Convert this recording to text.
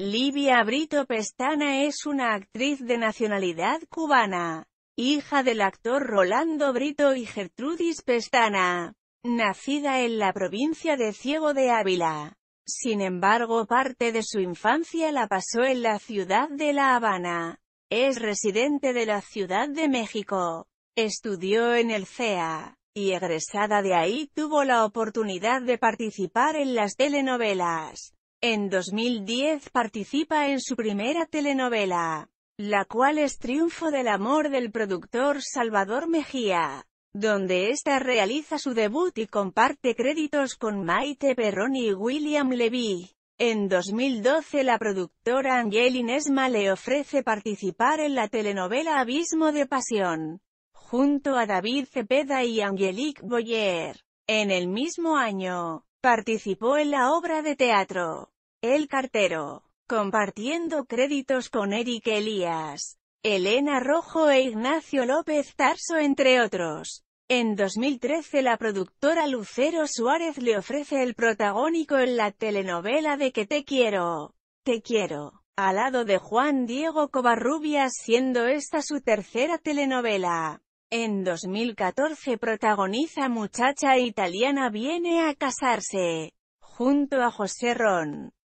Livia Brito Pestana es una actriz de nacionalidad cubana, hija del actor Rolando Brito y Gertrudis Pestana, nacida en la provincia de Ciego de Ávila. Sin embargo parte de su infancia la pasó en la ciudad de La Habana. Es residente de la Ciudad de México. Estudió en el CEA, y egresada de ahí tuvo la oportunidad de participar en las telenovelas en 2010 participa en su primera telenovela, la cual es Triunfo del Amor del productor Salvador Mejía, donde ésta realiza su debut y comparte créditos con Maite Perroni y William Levy. En 2012 la productora Angel Esma le ofrece participar en la telenovela Abismo de Pasión, junto a David Cepeda y Angelique Boyer. En el mismo año, Participó en la obra de teatro El cartero, compartiendo créditos con Eric Elías, Elena Rojo e Ignacio López Tarso entre otros. En 2013 la productora Lucero Suárez le ofrece el protagónico en la telenovela de Que te quiero, te quiero, al lado de Juan Diego Covarrubias siendo esta su tercera telenovela. En 2014 protagoniza Muchacha italiana viene a casarse, junto a José Ron.